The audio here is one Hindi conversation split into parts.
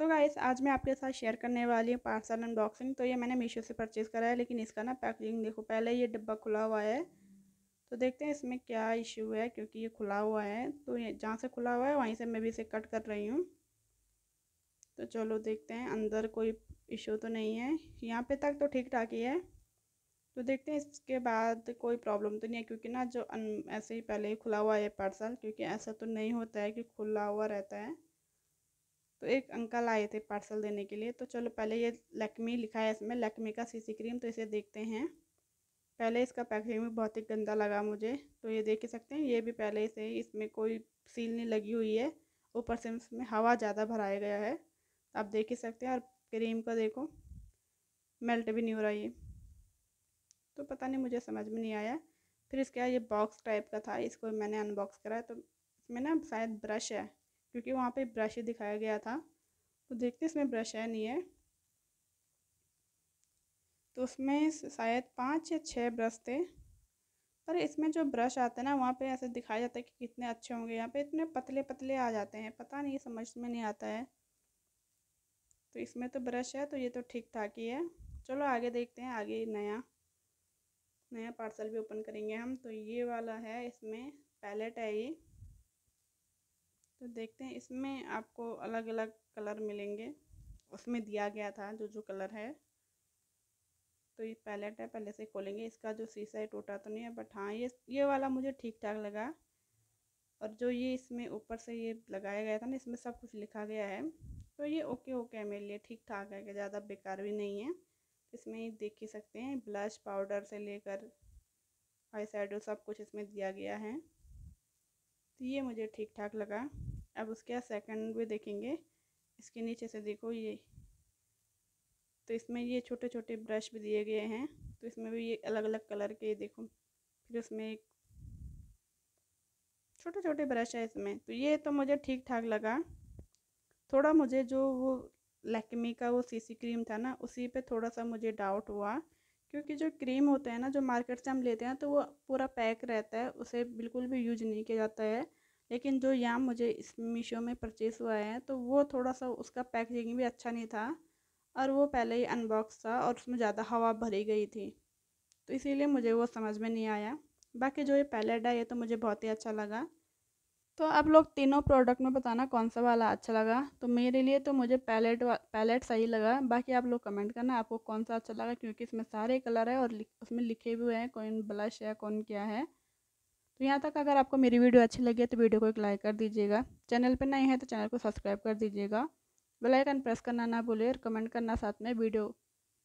सो so गाइस आज मैं आपके साथ शेयर करने वाली हूँ पार्सल अनबॉक्सिंग तो ये मैंने मीशो से परचेज़ करा है लेकिन इसका ना पैकेजिंग देखो पहले ये डिब्बा खुला हुआ है तो देखते हैं इसमें क्या इश्यू है क्योंकि ये खुला हुआ है तो ये जहाँ से खुला हुआ है वहीं से मैं भी इसे कट कर रही हूँ तो चलो देखते हैं अंदर कोई इशू तो नहीं है यहाँ पे तक तो ठीक ठाक ही है तो देखते हैं इसके बाद कोई प्रॉब्लम तो नहीं है क्योंकि ना जो ऐसे ही पहले ही खुला हुआ है पार्सल क्योंकि ऐसा तो नहीं होता है कि खुला हुआ रहता है तो एक अंकल आए थे पार्सल देने के लिए तो चलो पहले ये लैक्मी लिखा है इसमें लैक्मी का सीसी क्रीम तो इसे देखते हैं पहले इसका पैकेजिंग भी बहुत ही गंदा लगा मुझे तो ये देख ही सकते हैं ये भी पहले से इसमें कोई सील नहीं लगी हुई है ऊपर से इसमें हवा ज़्यादा भराया गया है तो आप देख ही सकते हैं और क्रीम का देखो मेल्ट भी नहीं हो रहा ये तो पता नहीं मुझे समझ में नहीं आया फिर इसके बाद ये बॉक्स टाइप का था इसको मैंने अनबॉक्स करा तो इसमें ना शायद ब्रश है क्योंकि वहाँ पे ब्रश ही दिखाया गया था तो देखते इसमें ब्रश है नहीं है तो उसमें शायद पाँच या छः ब्रश थे पर इसमें जो ब्रश आते हैं ना वहाँ पे ऐसे दिखाया जाता है कि कितने अच्छे होंगे यहाँ पे इतने पतले पतले आ जाते हैं पता नहीं समझ में नहीं आता है तो इसमें तो ब्रश है तो ये तो ठीक ठाक ही है चलो आगे देखते हैं आगे नया नया पार्सल भी ओपन करेंगे हम तो ये वाला है इसमें पैलेट है ये तो देखते हैं इसमें आपको अलग अलग कलर मिलेंगे उसमें दिया गया था जो जो कलर है तो ये पैलेट है पहले से खोलेंगे इसका जो शीशा है टूटा तो नहीं है बट हाँ ये ये वाला मुझे ठीक ठाक लगा और जो ये इसमें ऊपर से ये लगाया गया था ना इसमें सब कुछ लिखा गया है तो ये ओके ओके है मेरे लिए ठीक ठाक है कि ज़्यादा बेकार भी नहीं है इसमें देख ही सकते हैं ब्लश पाउडर से लेकर आई सब कुछ इसमें दिया गया है तो ये मुझे ठीक ठाक लगा अब उसके सेकेंड भी देखेंगे इसके नीचे से देखो ये तो इसमें ये छोटे छोटे ब्रश भी दिए गए हैं तो इसमें भी ये अलग अलग कलर के देखो फिर उसमें एक छोटे छोटे ब्रश है इसमें तो ये तो मुझे ठीक ठाक लगा थोड़ा मुझे जो वो लैक्मी का वो सीसी क्रीम था ना उसी पे थोड़ा सा मुझे डाउट हुआ क्योंकि जो क्रीम होता है ना जो मार्केट से हम लेते हैं तो वो पूरा पैक रहता है उसे बिल्कुल भी यूज नहीं किया जाता है लेकिन जो याम मुझे इस मीशो में परचेस हुआ है तो वो थोड़ा सा उसका पैकेजिंग भी अच्छा नहीं था और वो पहले ही अनबॉक्स था और उसमें ज़्यादा हवा भरी गई थी तो इसीलिए मुझे वो समझ में नहीं आया बाकी जो ये पैलेट है ये तो मुझे बहुत ही अच्छा लगा तो आप लोग तीनों प्रोडक्ट में बताना कौन सा वाला अच्छा लगा तो मेरे लिए तो मुझे पैलेट पैलेट सही लगा बाकी आप लोग कमेंट करना आपको कौन सा अच्छा लगा क्योंकि इसमें सारे कलर है और उसमें लिखे हुए हैं कौन ब्लश है कौन क्या है तो यहाँ तक अगर आपको मेरी वीडियो अच्छी लगी तो वीडियो को एक लाइक कर दीजिएगा चैनल पर नए हैं तो चैनल को सब्सक्राइब कर दीजिएगा बेल आइकन प्रेस करना ना भूलिए और कमेंट करना साथ में वीडियो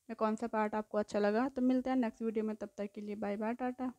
में कौन सा पार्ट आपको अच्छा लगा तो मिलते हैं नेक्स्ट वीडियो में तब तक के लिए बाय बाय टाटा